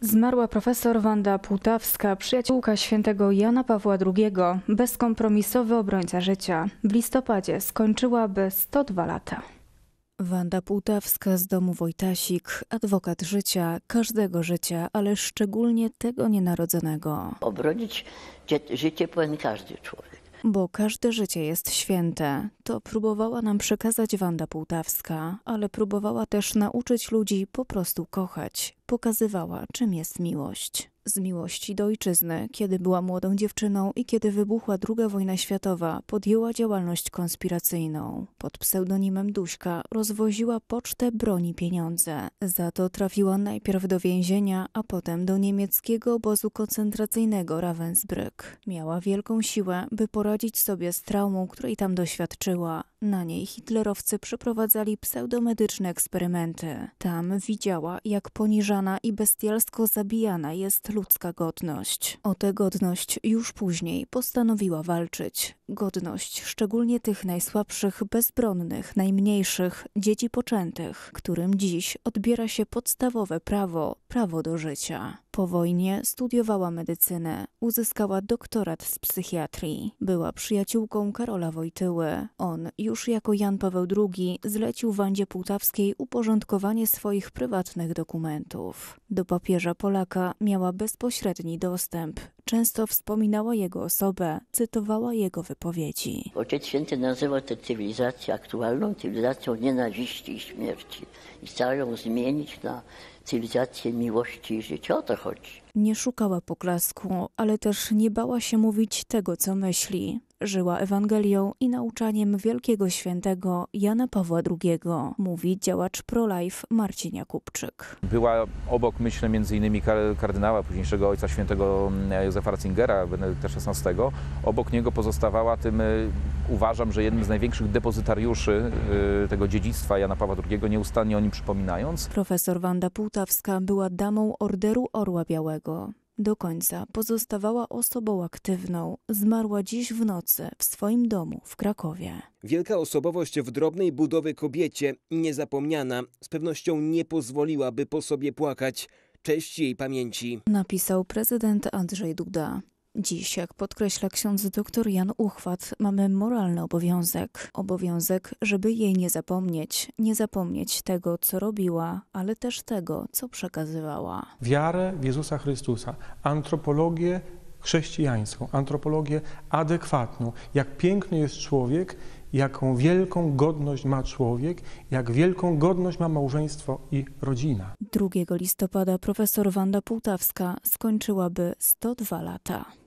Zmarła profesor Wanda Płutawska, przyjaciółka świętego Jana Pawła II, bezkompromisowy obrońca życia. W listopadzie skończyłaby 102 lata. Wanda Płutawska z domu Wojtasik, adwokat życia, każdego życia, ale szczególnie tego nienarodzonego. Obronić życie powinien każdy człowiek bo każde życie jest święte. To próbowała nam przekazać Wanda Półtawska, ale próbowała też nauczyć ludzi po prostu kochać. Pokazywała, czym jest miłość z miłości do ojczyzny, kiedy była młodą dziewczyną i kiedy wybuchła II wojna światowa, podjęła działalność konspiracyjną. Pod pseudonimem Duśka rozwoziła pocztę broni pieniądze. Za to trafiła najpierw do więzienia, a potem do niemieckiego obozu koncentracyjnego Ravensbrück. Miała wielką siłę, by poradzić sobie z traumą, której tam doświadczyła. Na niej hitlerowcy przeprowadzali pseudomedyczne eksperymenty. Tam widziała, jak poniżana i bestialsko zabijana jest ludzka godność. O tę godność już później postanowiła walczyć. Godność szczególnie tych najsłabszych, bezbronnych, najmniejszych, dzieci poczętych, którym dziś odbiera się podstawowe prawo prawo do życia. Po wojnie studiowała medycynę, uzyskała doktorat z psychiatrii. Była przyjaciółką Karola Wojtyły. On, już jako Jan Paweł II, zlecił Wandzie Pułtawskiej uporządkowanie swoich prywatnych dokumentów. Do papieża Polaka miała bezpośredni dostęp, Często wspominała jego osobę, cytowała jego wypowiedzi. Ojciec Święty nazywał tę cywilizację aktualną cywilizacją nienawiści i śmierci i chciał ją zmienić na cywilizację miłości i życia. O to chodzi. Nie szukała poklasku, ale też nie bała się mówić tego, co myśli żyła Ewangelią i nauczaniem wielkiego świętego Jana Pawła II, mówi działacz pro-life Marcin Jakubczyk. Była obok, myślę, m.in. kardynała, późniejszego ojca świętego e, Józefa Ratzingera, Benedykta XVI. Obok niego pozostawała tym, e, uważam, że jednym z największych depozytariuszy e, tego dziedzictwa Jana Pawła II, nieustannie o nim przypominając. Profesor Wanda Pułtawska była damą Orderu Orła Białego. Do końca pozostawała osobą aktywną. Zmarła dziś w nocy w swoim domu w Krakowie. Wielka osobowość w drobnej budowy kobiecie, niezapomniana, z pewnością nie pozwoliłaby po sobie płakać. Cześć jej pamięci. Napisał prezydent Andrzej Duda. Dziś, jak podkreśla ksiądz dr Jan Uchwat, mamy moralny obowiązek. Obowiązek, żeby jej nie zapomnieć. Nie zapomnieć tego, co robiła, ale też tego, co przekazywała. Wiarę w Jezusa Chrystusa, antropologię chrześcijańską, antropologię adekwatną. Jak piękny jest człowiek, jaką wielką godność ma człowiek, jak wielką godność ma małżeństwo i rodzina. 2 listopada profesor Wanda Pułtawska skończyłaby 102 lata.